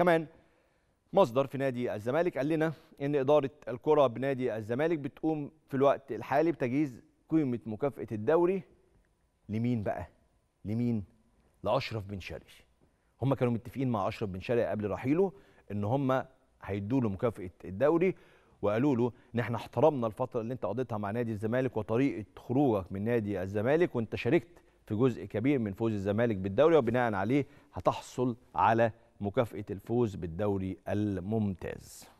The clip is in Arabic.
كمان مصدر في نادي الزمالك قال لنا ان اداره الكره بنادي الزمالك بتقوم في الوقت الحالي بتجهيز قيمه مكافاه الدوري لمين بقى؟ لمين؟ لاشرف بن شرقي. هم كانوا متفقين مع اشرف بن شرقي قبل رحيله ان هم هيدوا له مكافاه الدوري وقالوا له ان احنا احترمنا الفتره اللي انت قضيتها مع نادي الزمالك وطريقه خروجك من نادي الزمالك وانت شاركت في جزء كبير من فوز الزمالك بالدوري وبناء عليه هتحصل على مكافاه الفوز بالدوري الممتاز